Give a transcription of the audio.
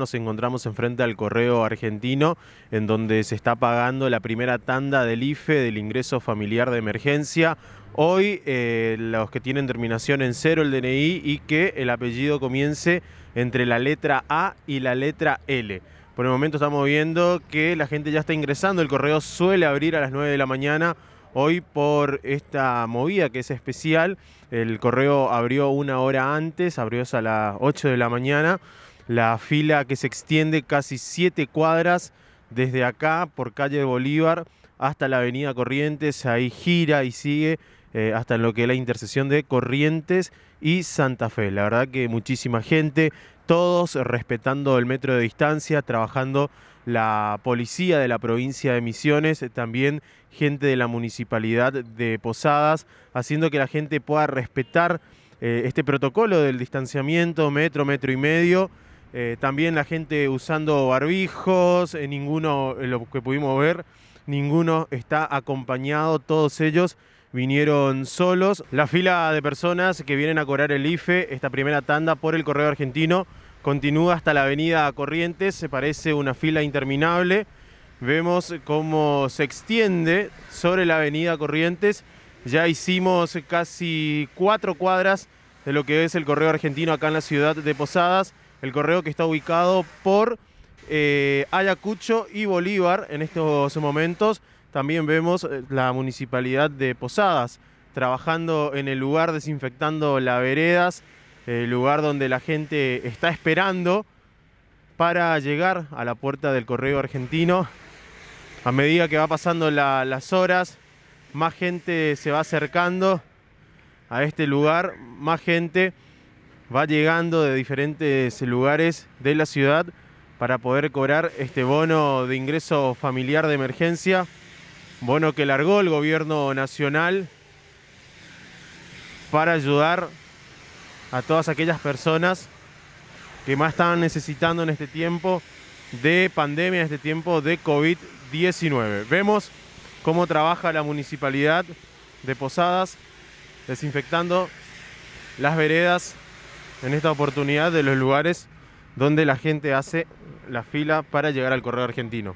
Nos encontramos enfrente al correo argentino, en donde se está pagando la primera tanda del IFE, del ingreso familiar de emergencia. Hoy, eh, los que tienen terminación en cero el DNI y que el apellido comience entre la letra A y la letra L. Por el momento estamos viendo que la gente ya está ingresando, el correo suele abrir a las 9 de la mañana. Hoy por esta movida que es especial, el correo abrió una hora antes, abrió a las 8 de la mañana la fila que se extiende casi siete cuadras desde acá por calle Bolívar hasta la avenida Corrientes, ahí gira y sigue eh, hasta lo que es la intersección de Corrientes y Santa Fe. La verdad que muchísima gente, todos respetando el metro de distancia, trabajando la policía de la provincia de Misiones, también gente de la municipalidad de Posadas, haciendo que la gente pueda respetar eh, este protocolo del distanciamiento, metro, metro y medio. Eh, también la gente usando barbijos, eh, ninguno, eh, lo que pudimos ver, ninguno está acompañado, todos ellos vinieron solos. La fila de personas que vienen a cobrar el IFE, esta primera tanda por el correo argentino, continúa hasta la avenida Corrientes, se parece una fila interminable. Vemos cómo se extiende sobre la avenida Corrientes. Ya hicimos casi cuatro cuadras de lo que es el correo argentino acá en la ciudad de Posadas el correo que está ubicado por eh, Ayacucho y Bolívar en estos momentos. También vemos eh, la municipalidad de Posadas trabajando en el lugar, desinfectando las veredas, el lugar donde la gente está esperando para llegar a la puerta del correo argentino. A medida que va pasando las horas, más gente se va acercando a este lugar, más gente va llegando de diferentes lugares de la ciudad para poder cobrar este bono de ingreso familiar de emergencia, bono que largó el gobierno nacional para ayudar a todas aquellas personas que más están necesitando en este tiempo de pandemia, en este tiempo de COVID-19. Vemos cómo trabaja la municipalidad de Posadas desinfectando las veredas en esta oportunidad de los lugares donde la gente hace la fila para llegar al correo argentino.